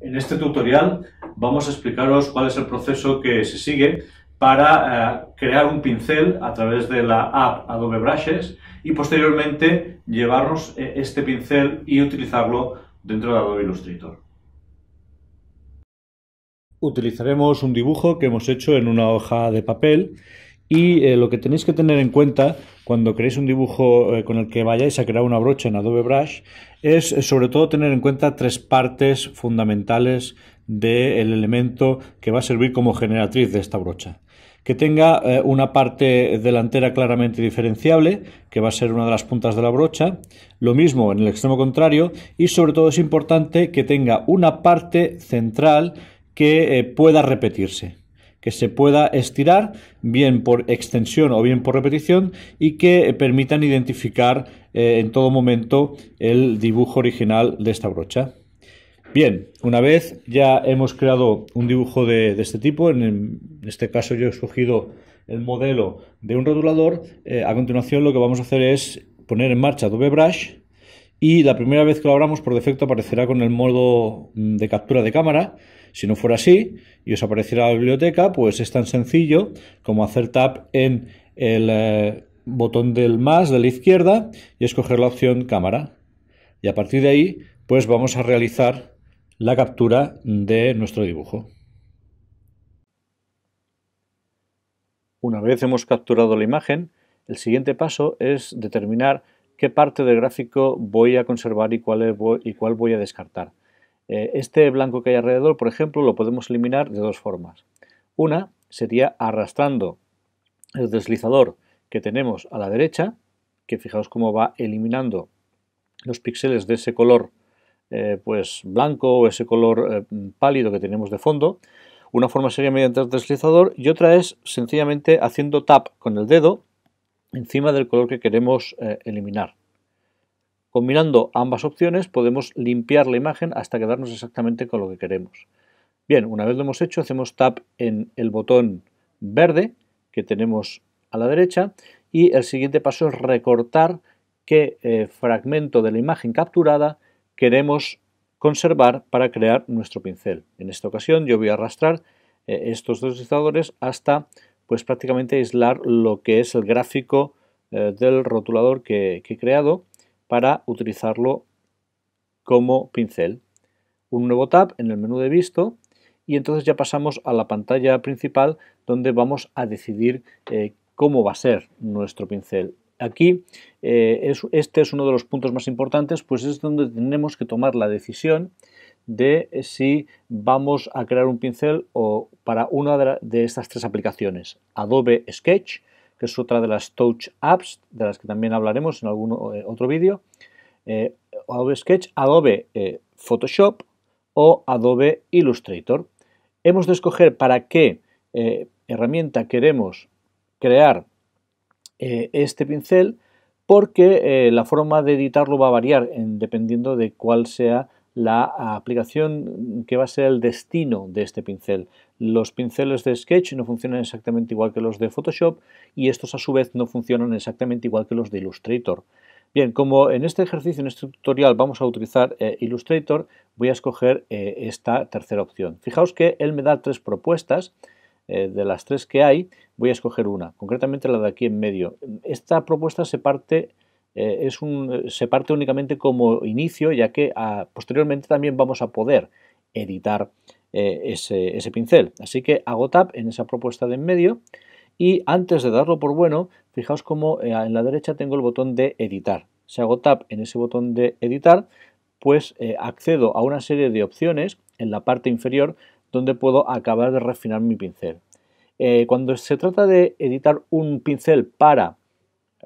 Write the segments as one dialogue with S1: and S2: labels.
S1: En este tutorial vamos a explicaros cuál es el proceso que se sigue para eh, crear un pincel a través de la app Adobe Brushes y posteriormente llevarnos eh, este pincel y utilizarlo dentro de Adobe Illustrator. Utilizaremos un dibujo que hemos hecho en una hoja de papel y eh, lo que tenéis que tener en cuenta cuando creéis un dibujo eh, con el que vayáis a crear una brocha en Adobe Brush, es eh, sobre todo tener en cuenta tres partes fundamentales del elemento que va a servir como generatriz de esta brocha que tenga eh, una parte delantera claramente diferenciable, que va a ser una de las puntas de la brocha, lo mismo en el extremo contrario, y sobre todo es importante que tenga una parte central que pueda repetirse que se pueda estirar, bien por extensión o bien por repetición, y que eh, permitan identificar eh, en todo momento el dibujo original de esta brocha. Bien, una vez ya hemos creado un dibujo de, este tipo, en, este caso yo he escogido el modelo de un rotulador, eh, a continuación lo que vamos a hacer es poner en marcha Dove Brush y la primera vez que lo abramos por defecto aparecerá con el modo mm, de captura de cámara, si no fuera así y os apareciera la biblioteca, pues es tan sencillo como hacer tap en el eh, botón del más de la izquierda y escoger la opción cámara. Y a partir de ahí, pues vamos a realizar la captura de nuestro dibujo. Una vez hemos capturado la imagen, el siguiente paso es determinar qué parte del gráfico voy a conservar y cuál voy a descartar. Eh, este blanco que hay alrededor, por ejemplo, lo podemos eliminar de dos formas. Una sería arrastrando el deslizador que tenemos a la derecha, que fijaos cómo va eliminando los píxeles de ese color eh, pues blanco o ese color eh, pálido que tenemos de fondo. Una forma sería mediante el deslizador y otra es sencillamente haciendo tap con el dedo encima del color que queremos eliminar. Combinando ambas opciones podemos limpiar la imagen hasta quedarnos exactamente con lo que queremos. Bien, una vez lo hemos hecho, hacemos tap en el botón verde que tenemos a la derecha y el siguiente paso es recortar qué eh, fragmento de la imagen capturada queremos conservar para crear nuestro pincel. En esta ocasión yo voy a arrastrar eh, estos dos editadores hasta pues prácticamente aislar lo que es el gráfico eh, del rotulador que he creado para utilizarlo como pincel. Un nuevo tab en el menú de visto y entonces ya pasamos a la pantalla principal donde vamos a decidir eh, cómo va a ser nuestro pincel. Aquí eh, este es uno de los puntos más importantes, pues es donde tenemos que tomar la decisión de si vamos a crear un pincel o para una de estas tres aplicaciones, Adobe Sketch, es otra de las Touch Apps, de las que también hablaremos en algún eh, otro vídeo. Eh, Adobe Sketch, Adobe eh, Photoshop o Adobe Illustrator. Hemos de escoger para qué herramienta queremos crear este pincel porque la forma de editarlo va a variar dependiendo de cuál sea la aplicación que va a ser el destino de este pincel. Los pinceles de Sketch no funcionan exactamente igual que los de Photoshop y estos a su vez no funcionan exactamente igual que los de Illustrator. Bien, como en este ejercicio, en este tutorial vamos a utilizar eh, Illustrator, voy a escoger eh, esta tercera opción. Fijaos que él me da tres propuestas, eh, de las tres que hay, voy a escoger una, concretamente la de aquí en medio. Esta propuesta se parte eh, un, se parte únicamente como inicio, ya que ah, posteriormente también vamos a poder editar eh, ese, pincel. Así que hago tap en esa propuesta de en medio y antes de darlo por bueno, fijaos como eh, en la derecha tengo el botón de editar. Si hago tap en ese botón de editar, pues accedo a una serie de opciones en la parte inferior donde puedo acabar de refinar mi pincel. cuando se trata de editar un pincel para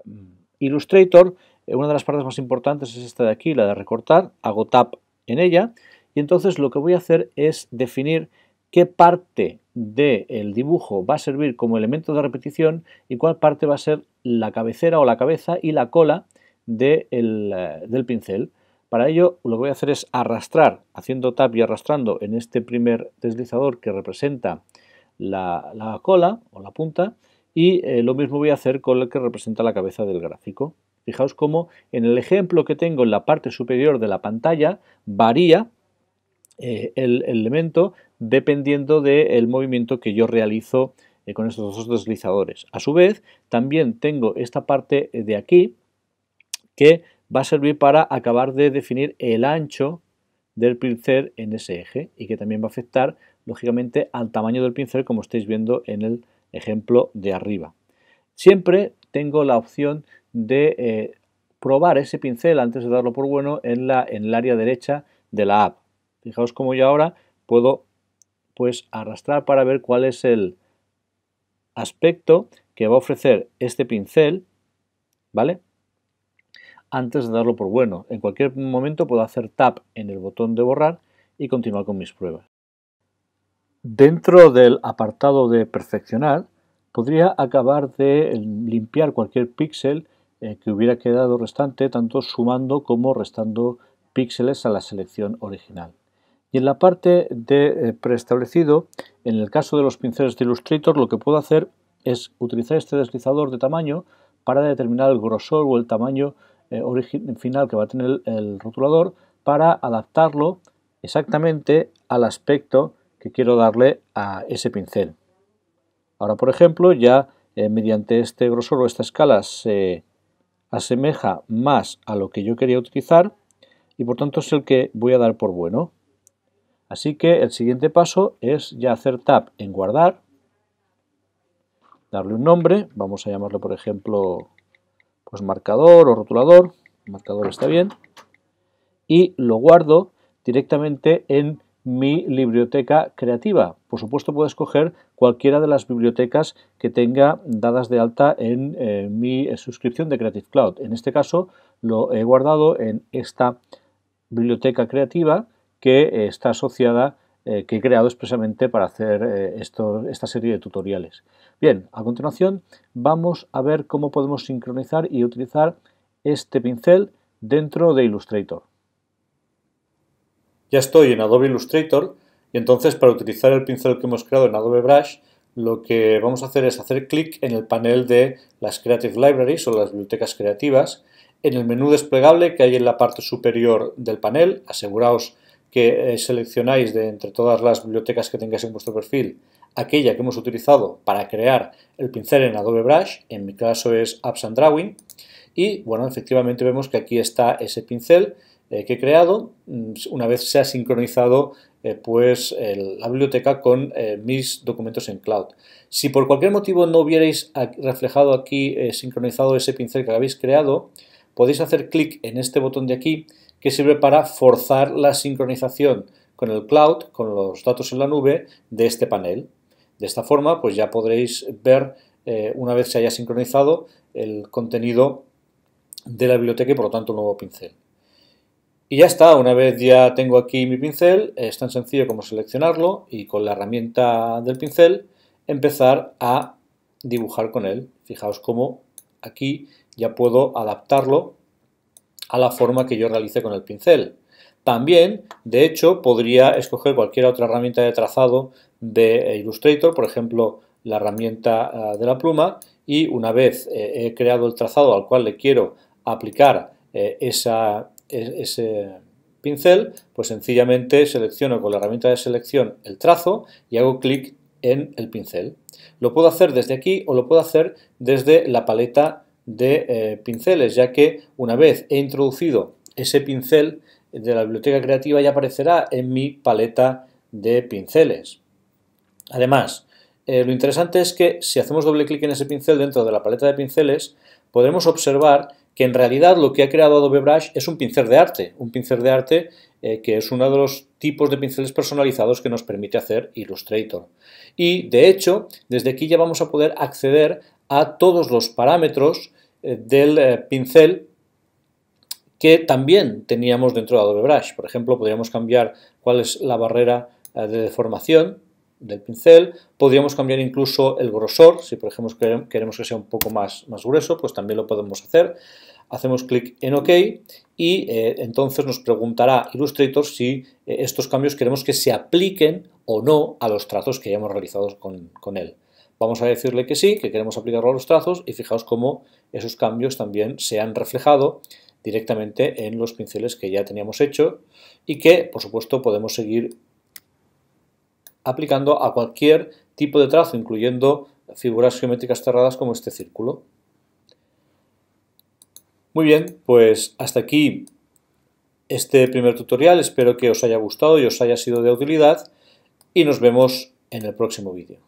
S1: mm, Illustrator, eh, una de las partes más importantes es esta de aquí, la de recortar, hago tap en ella y entonces lo que voy a hacer es definir qué parte del dibujo va a servir como elemento de repetición y cuál parte va a ser la cabecera o la cabeza y la cola eh, del pincel. Para ello lo que voy a hacer es arrastrar, haciendo tap y arrastrando en este primer deslizador que representa la cola o la punta, y eh, lo mismo voy a hacer con el que representa la cabeza del gráfico. Fijaos cómo en el ejemplo que tengo en la parte superior de la pantalla varía eh, el, elemento dependiendo del movimiento que yo realizo eh, con estos dos deslizadores. A su vez, también tengo esta parte de aquí que va a servir para acabar de definir el ancho del pincel en ese eje y que también va a afectar lógicamente al tamaño del pincel como estáis viendo en el ejemplo de arriba. Siempre tengo la opción de eh, probar ese pincel antes de darlo por bueno en, la, en el área derecha de la app. Fijaos cómo yo ahora puedo pues arrastrar para ver cuál es el aspecto que va a ofrecer este pincel, ¿vale? Antes de darlo por bueno. En cualquier momento puedo hacer tap en el botón de borrar y continuar con mis pruebas. Dentro del apartado de perfeccionar, podría acabar de limpiar cualquier píxel eh, que hubiera quedado restante, tanto sumando como restando píxeles a la selección original. Y en la parte de eh, preestablecido, en el caso de los pinceles de Illustrator, lo que puedo hacer es utilizar este deslizador de tamaño para determinar el grosor o el tamaño eh, final que va a tener el rotulador para adaptarlo exactamente al aspecto que quiero darle a ese pincel. Ahora, por ejemplo, ya eh, mediante este grosor o esta escala se asemeja más a lo que yo quería utilizar y por tanto es el que voy a dar por bueno. Así que el siguiente paso es ya hacer tap en guardar, darle un nombre, vamos a llamarlo por ejemplo pues marcador o rotulador, marcador está bien, y lo guardo directamente en mi biblioteca creativa. Por supuesto, puedo escoger cualquiera de las bibliotecas que tenga dadas de alta en eh, mi eh, suscripción de Creative Cloud. En este caso, lo he guardado en esta biblioteca creativa que eh, está asociada, que he creado expresamente para hacer esta serie de tutoriales. Bien, a continuación vamos a ver cómo podemos sincronizar y utilizar este pincel dentro de Illustrator. Ya estoy en Adobe Illustrator y entonces para utilizar el pincel que hemos creado en Adobe Brush lo que vamos a hacer es hacer clic en el panel de las Creative Libraries o las bibliotecas creativas. En el menú desplegable que hay en la parte superior del panel, aseguraos que eh, seleccionáis de entre todas las bibliotecas que tengáis en vuestro perfil aquella que hemos utilizado para crear el pincel en Adobe Brush, en mi caso es Apps and Drawing, y bueno, efectivamente vemos que aquí está ese pincel eh, que he creado mm, una vez se ha sincronizado eh, pues la biblioteca con eh, mis documentos en cloud. Si por cualquier motivo no hubierais reflejado aquí sincronizado ese pincel que habéis creado, podéis hacer clic en este botón de aquí que sirve para forzar la sincronización con el cloud, con los datos en la nube de este panel. De esta forma pues ya podréis ver una vez se haya sincronizado el contenido de la biblioteca y por lo tanto un nuevo pincel. Y ya está, una vez ya tengo aquí mi pincel, es tan sencillo como seleccionarlo y con la herramienta del pincel empezar a dibujar con él. Fijaos cómo aquí ya puedo adaptarlo a la forma que yo realice con el pincel. También, de hecho, podría escoger cualquier otra herramienta de trazado de Illustrator, por ejemplo, la herramienta eh, de la pluma, y una vez eh, he creado el trazado al cual le quiero aplicar eh, esa e, ese pincel, pues sencillamente selecciono con la herramienta de selección el trazo y hago clic en el pincel. Lo puedo hacer desde aquí o lo puedo hacer desde la paleta de eh, pinceles, ya que una vez he introducido ese pincel de la biblioteca creativa ya aparecerá en mi paleta de pinceles. Además, eh, lo interesante es que si hacemos doble clic en ese pincel dentro de la paleta de pinceles, podremos observar que en realidad lo que ha creado Adobe Brush es un pincel de arte, un pincel de arte eh, que es uno de los tipos de pinceles personalizados que nos permite hacer Illustrator. Y de hecho, desde aquí ya vamos a poder acceder a todos los parámetros eh, del eh, pincel que también teníamos dentro de Adobe Brush. Por ejemplo, podríamos cambiar cuál es la barrera de deformación, del pincel. Podríamos cambiar incluso el grosor, si por ejemplo queremos que sea un poco más, más grueso, pues también lo podemos hacer. Hacemos clic en OK y eh, entonces nos preguntará Illustrator si eh, estos cambios queremos que se apliquen o no a los trazos que hayamos realizado con, con él. Vamos a decirle que sí, que queremos aplicarlo a los trazos y fijaos cómo esos cambios también se han reflejado directamente en los pinceles que ya teníamos hecho y que por supuesto podemos seguir aplicando a cualquier tipo de trazo, incluyendo figuras geométricas cerradas como este círculo. Muy bien, pues hasta aquí este primer tutorial. Espero que os haya gustado y os haya sido de utilidad y nos vemos en el próximo vídeo.